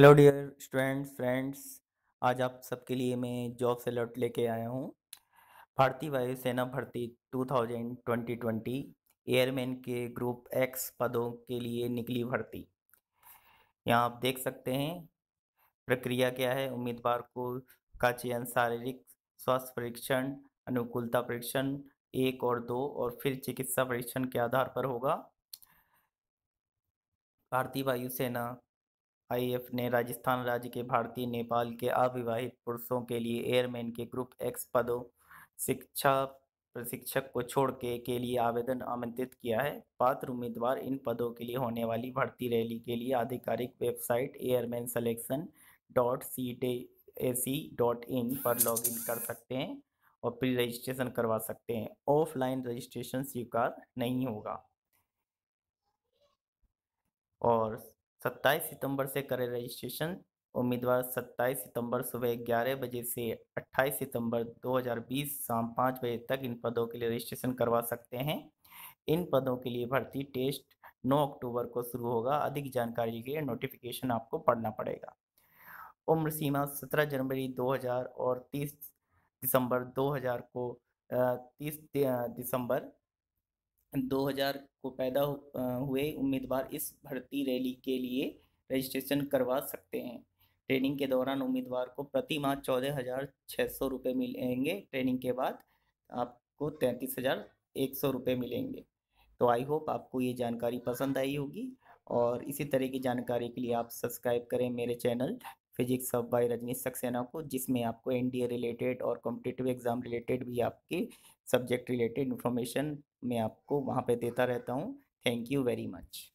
hello dear students friends आज आप सबके लिए मैं जॉब से अलर्ट लेके आया हूँ भारतीय वायुसेना भर्ती 2020 एयरमैन के ग्रुप एक्स पदों के लिए निकली भर्ती यहाँ आप देख सकते हैं प्रक्रिया क्या है उम्मीदवार को का चयन शारीरिक स्वास्थ्य परीक्षण अनुकूलता परीक्षण एक और दो और फिर चिकित्सा परीक्षण के आधार पर होगा भारतीय वायुसेना आईएफ ने राजस्थान राज्य के भारतीय नेपाल के अविवाहित पुरुषों के लिए एयरमैन के ग्रुप एक्स पदों शिक्षा प्रशिक्षक को छोड़ के, के लिए आवेदन आमंत्रित किया है पात्र उम्मीदवार इन पदों के लिए होने वाली भर्ती रैली के लिए आधिकारिक website airmen selection dot C D A C dot in पर लॉग इन कर सकते हैं और प्री रजिस्ट्रेशन करवा सकते हैं ऑफलाइन रजिस्ट्रेशन स्वीकार नहीं होगा और सत्ताईस सितंबर से करें रजिस्ट्रेशन उम्मीदवार 27 सितंबर सुबह 11 बजे से 28 सितंबर 2020 शाम 5 बजे तक इन पदों के लिए रजिस्ट्रेशन करवा सकते हैं इन पदों के लिए भर्ती टेस्ट 9 अक्टूबर को शुरू होगा अधिक जानकारी के लिए नोटिफिकेशन आपको पढ़ना पड़ेगा उम्र सीमा 17 जनवरी 2000 और 30 दिसंबर 2000 को 30 दिसंबर 2000 को पैदा हुए उम्मीदवार इस भर्ती रैली के लिए रजिस्ट्रेशन करवा सकते हैं ट्रेनिंग के दौरान उम्मीदवार को प्रति माह चौदह हज़ार छः सौ रुपये मिलेंगे ट्रेनिंग के बाद आपको तैंतीस हज़ार एक सौ रुपये मिलेंगे तो आई होप आपको ये जानकारी पसंद आई होगी और इसी तरह की जानकारी के लिए आप सब्सक्राइब करें मेरे चैनल फिजिक्स सब बाई रजनीश सक्सेना को जिसमें आपको एन रिलेटेड और कॉम्पिटेटिव एग्ज़ाम रिलेटेड भी आपके सब्जेक्ट रिलेटेड इन्फॉर्मेशन मैं आपको वहाँ पे देता रहता हूँ थैंक यू वेरी मच